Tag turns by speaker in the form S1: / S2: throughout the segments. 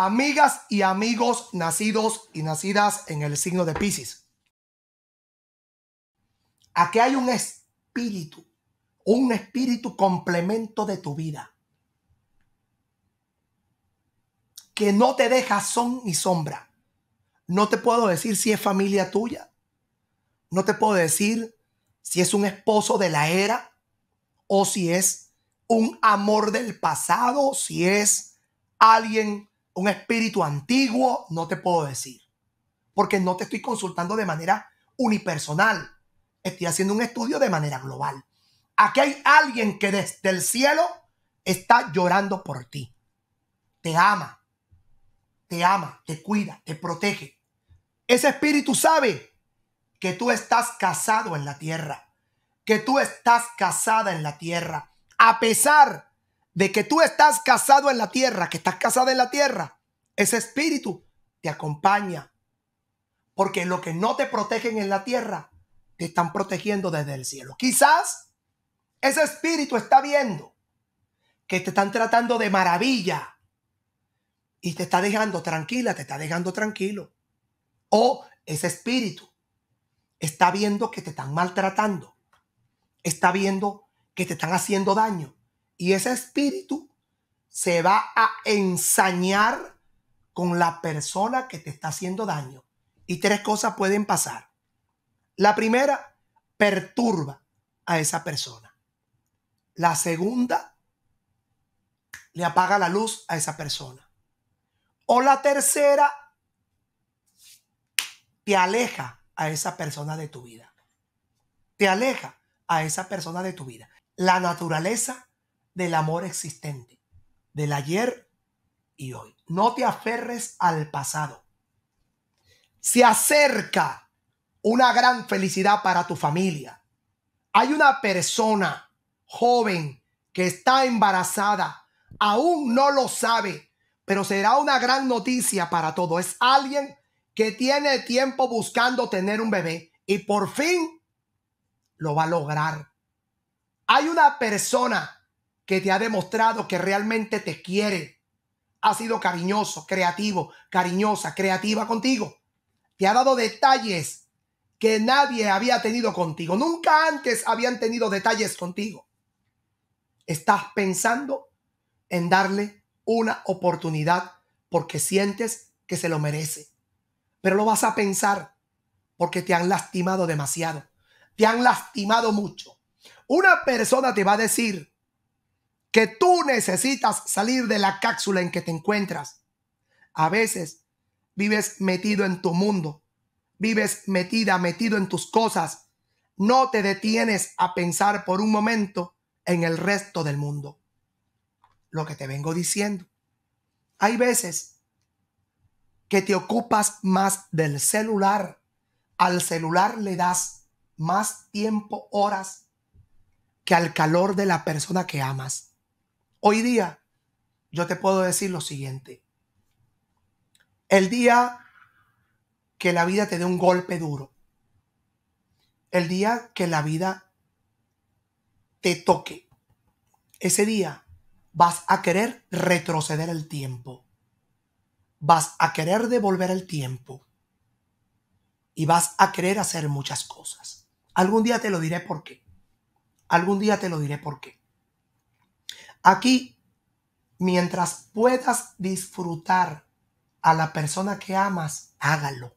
S1: Amigas y amigos nacidos y nacidas en el signo de Pisces. Aquí hay un espíritu, un espíritu complemento de tu vida, que no te deja son ni sombra. No te puedo decir si es familia tuya, no te puedo decir si es un esposo de la era o si es un amor del pasado, si es alguien un espíritu antiguo, no te puedo decir, porque no te estoy consultando de manera unipersonal, estoy haciendo un estudio de manera global. Aquí hay alguien que desde el cielo está llorando por ti, te ama, te ama, te cuida, te protege. Ese espíritu sabe que tú estás casado en la tierra, que tú estás casada en la tierra, a pesar de que tú estás casado en la tierra, que estás casada en la tierra, ese espíritu te acompaña. Porque lo que no te protegen en la tierra, te están protegiendo desde el cielo. Quizás ese espíritu está viendo que te están tratando de maravilla y te está dejando tranquila, te está dejando tranquilo. O ese espíritu está viendo que te están maltratando, está viendo que te están haciendo daño y ese espíritu se va a ensañar con la persona que te está haciendo daño. Y tres cosas pueden pasar. La primera, perturba a esa persona. La segunda, le apaga la luz a esa persona. O la tercera, te aleja a esa persona de tu vida. Te aleja a esa persona de tu vida. La naturaleza del amor existente, del ayer y hoy. No te aferres al pasado. Se acerca una gran felicidad para tu familia. Hay una persona joven que está embarazada, aún no lo sabe, pero será una gran noticia para todo. Es alguien que tiene tiempo buscando tener un bebé y por fin lo va a lograr. Hay una persona que te ha demostrado que realmente te quiere, ha sido cariñoso, creativo, cariñosa, creativa contigo. Te ha dado detalles que nadie había tenido contigo. Nunca antes habían tenido detalles contigo. Estás pensando en darle una oportunidad porque sientes que se lo merece. Pero lo vas a pensar porque te han lastimado demasiado. Te han lastimado mucho. Una persona te va a decir que tú necesitas salir de la cápsula en que te encuentras. A veces vives metido en tu mundo, vives metida, metido en tus cosas. No te detienes a pensar por un momento en el resto del mundo. Lo que te vengo diciendo. Hay veces que te ocupas más del celular. Al celular le das más tiempo, horas, que al calor de la persona que amas. Hoy día yo te puedo decir lo siguiente. El día que la vida te dé un golpe duro, el día que la vida te toque, ese día vas a querer retroceder el tiempo, vas a querer devolver el tiempo y vas a querer hacer muchas cosas. Algún día te lo diré por qué. Algún día te lo diré por qué. Aquí, mientras puedas disfrutar a la persona que amas, hágalo.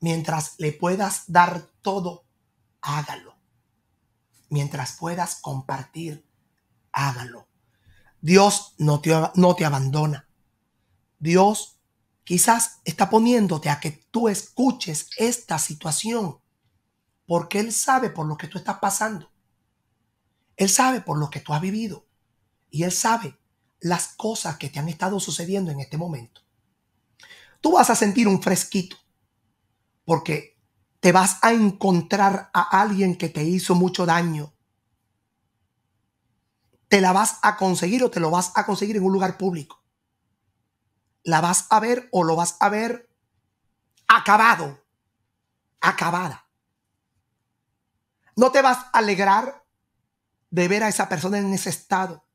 S1: Mientras le puedas dar todo, hágalo. Mientras puedas compartir, hágalo. Dios no te, no te abandona. Dios quizás está poniéndote a que tú escuches esta situación porque Él sabe por lo que tú estás pasando. Él sabe por lo que tú has vivido y Él sabe las cosas que te han estado sucediendo en este momento. Tú vas a sentir un fresquito porque te vas a encontrar a alguien que te hizo mucho daño. Te la vas a conseguir o te lo vas a conseguir en un lugar público. La vas a ver o lo vas a ver acabado, acabada. No te vas a alegrar de ver a esa persona en ese estado.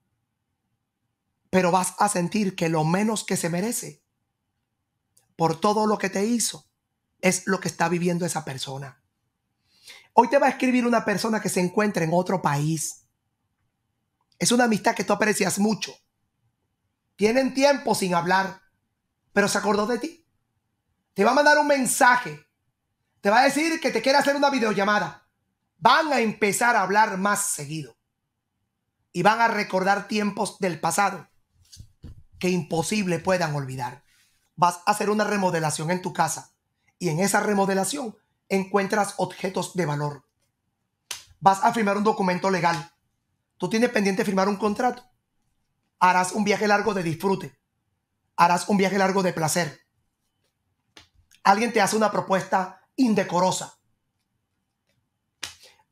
S1: Pero vas a sentir que lo menos que se merece por todo lo que te hizo es lo que está viviendo esa persona. Hoy te va a escribir una persona que se encuentra en otro país. Es una amistad que tú aprecias mucho. Tienen tiempo sin hablar, pero se acordó de ti. Te va a mandar un mensaje. Te va a decir que te quiere hacer una videollamada. Van a empezar a hablar más seguido y van a recordar tiempos del pasado que imposible puedan olvidar. Vas a hacer una remodelación en tu casa y en esa remodelación encuentras objetos de valor. Vas a firmar un documento legal. Tú tienes pendiente firmar un contrato. Harás un viaje largo de disfrute. Harás un viaje largo de placer. Alguien te hace una propuesta indecorosa.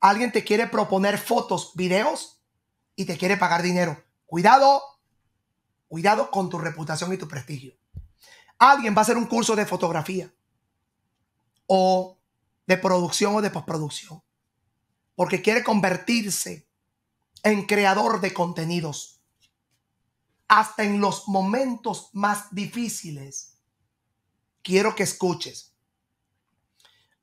S1: Alguien te quiere proponer fotos, videos y te quiere pagar dinero. Cuidado, cuidado con tu reputación y tu prestigio. Alguien va a hacer un curso de fotografía o de producción o de postproducción porque quiere convertirse en creador de contenidos. Hasta en los momentos más difíciles, quiero que escuches,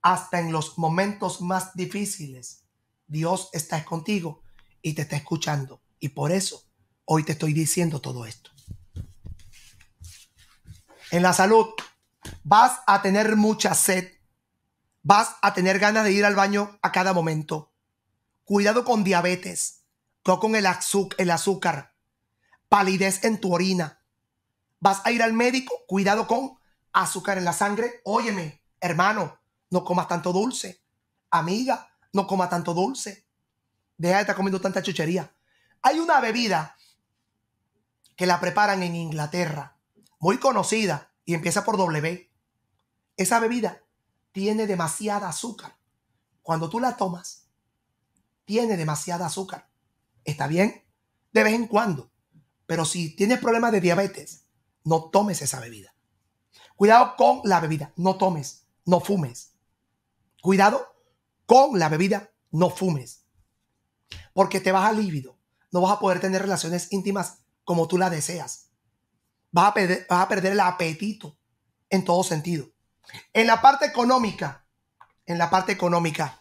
S1: hasta en los momentos más difíciles, Dios está contigo y te está escuchando. Y por eso hoy te estoy diciendo todo esto. En la salud, vas a tener mucha sed. Vas a tener ganas de ir al baño a cada momento. Cuidado con diabetes, no con el, el azúcar, palidez en tu orina. Vas a ir al médico, cuidado con azúcar en la sangre. Óyeme, hermano, no comas tanto dulce. Amiga, no comas tanto dulce. Deja de estar comiendo tanta chuchería. Hay una bebida que la preparan en Inglaterra, muy conocida, y empieza por W. Esa bebida tiene demasiada azúcar. Cuando tú la tomas, tiene demasiada azúcar. ¿Está bien? De vez en cuando. Pero si tienes problemas de diabetes, no tomes esa bebida. Cuidado con la bebida, no tomes, no fumes. Cuidado con la bebida, no fumes porque te vas al lívido, No vas a poder tener relaciones íntimas como tú las deseas. Vas a, perder, a perder el apetito en todo sentido. En la parte económica, en la parte económica,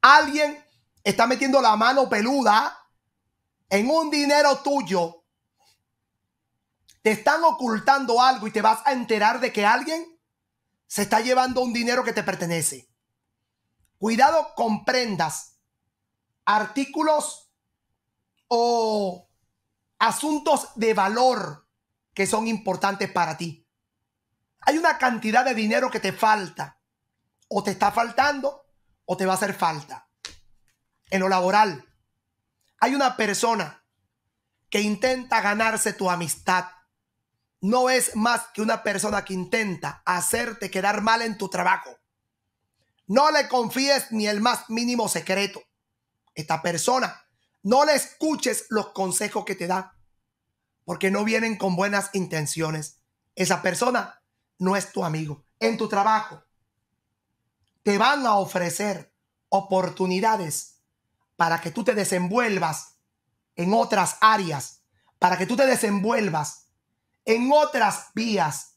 S1: alguien está metiendo la mano peluda en un dinero tuyo. Te están ocultando algo y te vas a enterar de que alguien se está llevando un dinero que te pertenece. Cuidado comprendas artículos o asuntos de valor que son importantes para ti. Hay una cantidad de dinero que te falta, o te está faltando, o te va a hacer falta. En lo laboral, hay una persona que intenta ganarse tu amistad. No es más que una persona que intenta hacerte quedar mal en tu trabajo. No le confíes ni el más mínimo secreto esta persona. No le escuches los consejos que te da, porque no vienen con buenas intenciones. Esa persona no es tu amigo. En tu trabajo te van a ofrecer oportunidades para que tú te desenvuelvas en otras áreas, para que tú te desenvuelvas en otras vías,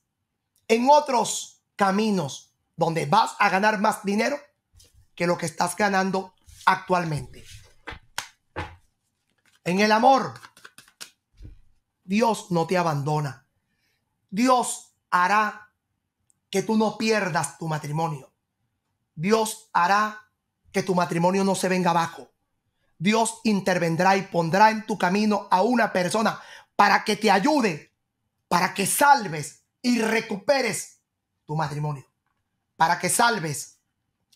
S1: en otros caminos donde vas a ganar más dinero que lo que estás ganando actualmente. En el amor, Dios no te abandona. Dios hará que tú no pierdas tu matrimonio. Dios hará que tu matrimonio no se venga abajo. Dios intervendrá y pondrá en tu camino a una persona para que te ayude, para que salves y recuperes tu matrimonio, para que salves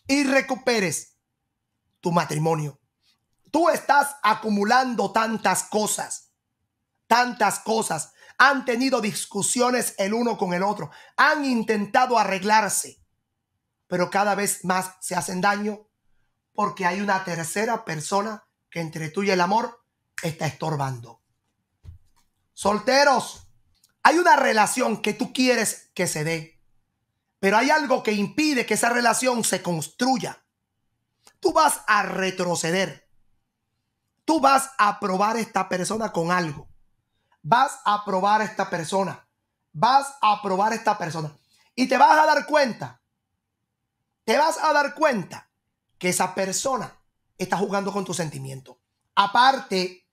S1: y recuperes matrimonio. Tú estás acumulando tantas cosas, tantas cosas. Han tenido discusiones el uno con el otro, han intentado arreglarse, pero cada vez más se hacen daño porque hay una tercera persona que entre tú y el amor está estorbando. Solteros, hay una relación que tú quieres que se dé, pero hay algo que impide que esa relación se construya tú vas a retroceder. Tú vas a probar esta persona con algo. Vas a probar a esta persona. Vas a probar a esta persona. Y te vas a dar cuenta. Te vas a dar cuenta que esa persona está jugando con tu sentimiento. Aparte,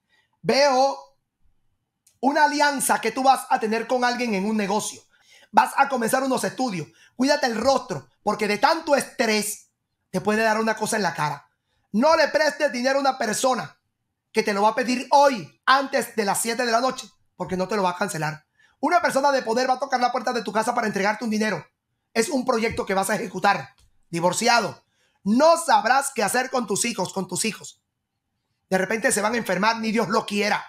S1: veo una alianza que tú vas a tener con alguien en un negocio. Vas a comenzar unos estudios. Cuídate el rostro, porque de tanto estrés te puede dar una cosa en la cara. No le prestes dinero a una persona que te lo va a pedir hoy, antes de las 7 de la noche, porque no te lo va a cancelar. Una persona de poder va a tocar la puerta de tu casa para entregarte un dinero. Es un proyecto que vas a ejecutar. Divorciado. No sabrás qué hacer con tus hijos, con tus hijos. De repente se van a enfermar, ni Dios lo quiera.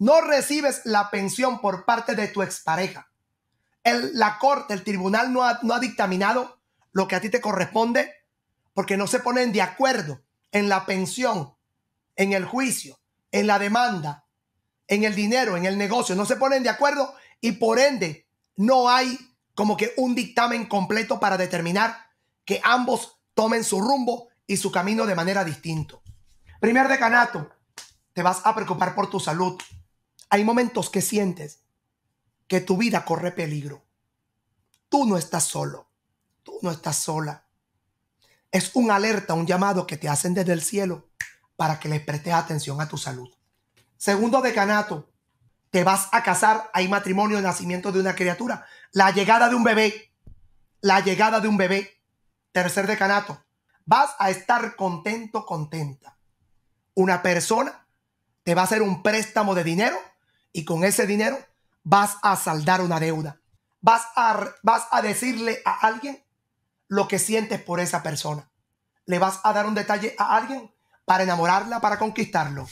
S1: No recibes la pensión por parte de tu expareja. El, la corte, el tribunal no ha dictaminado lo que a ti te corresponde porque no se ponen de acuerdo en la pensión, en el juicio, en la demanda, en el dinero, en el negocio, no se ponen de acuerdo y por ende no hay como que un dictamen completo para determinar que ambos tomen su rumbo y su camino de manera distinto. Primer decanato, te vas a preocupar por tu salud. Hay momentos que sientes que tu vida corre peligro. Tú no estás solo, tú no estás sola. Es un alerta, un llamado que te hacen desde el cielo para que le prestes atención a tu salud. Segundo decanato, te vas a casar, hay matrimonio, nacimiento de una criatura, la llegada de un bebé, la llegada de un bebé. Tercer decanato, vas a estar contento, contenta. Una persona te va a hacer un préstamo de dinero y con ese dinero vas a saldar una deuda. Vas a, vas a decirle a alguien lo que sientes por esa persona. ¿Le vas a dar un detalle a alguien para enamorarla, para conquistarlo?